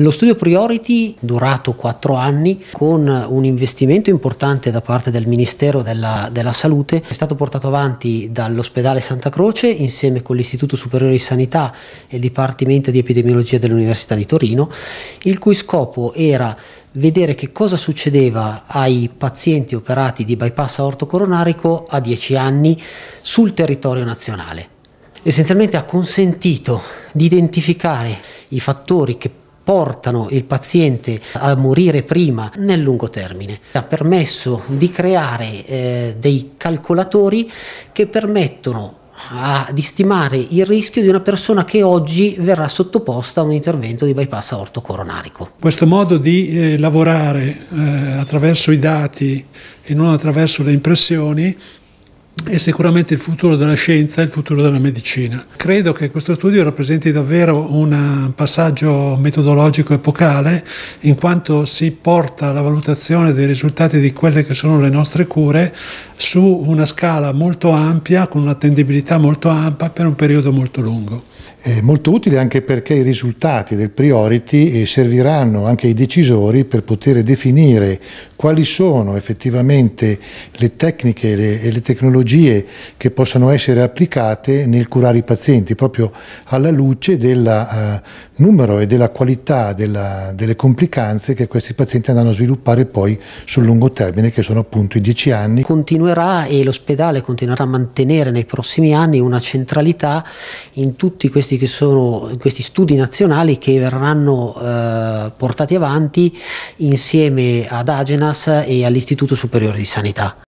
Lo studio Priority, durato quattro anni, con un investimento importante da parte del Ministero della, della Salute, è stato portato avanti dall'ospedale Santa Croce insieme con l'Istituto Superiore di Sanità e il Dipartimento di Epidemiologia dell'Università di Torino, il cui scopo era vedere che cosa succedeva ai pazienti operati di bypass aorto coronarico a 10 anni sul territorio nazionale. Essenzialmente ha consentito di identificare i fattori che portano il paziente a morire prima nel lungo termine. Ha permesso di creare eh, dei calcolatori che permettono a, di stimare il rischio di una persona che oggi verrà sottoposta a un intervento di bypass ortocoronarico. Questo modo di eh, lavorare eh, attraverso i dati e non attraverso le impressioni è sicuramente il futuro della scienza e il futuro della medicina. Credo che questo studio rappresenti davvero un eh, passaggio metodologico epocale in quanto si porta la valutazione dei risultati di quelle che sono le nostre cure su una scala molto ampia, con un'attendibilità molto ampia per un periodo molto lungo eh, molto utile anche perché i risultati del priority eh, serviranno anche ai decisori per poter definire quali sono effettivamente le tecniche le, e le tecnologie che possano essere applicate nel curare i pazienti, proprio alla luce del uh, eh, numero e della qualità della, delle complicanze che questi pazienti andranno a sviluppare poi sul lungo termine, che sono appunto i dieci anni. Continuerà e l'ospedale continuerà a mantenere nei prossimi anni una centralità in tutti questi questi, sono, questi studi nazionali che verranno eh, portati avanti insieme ad Agenas e all'Istituto Superiore di Sanità.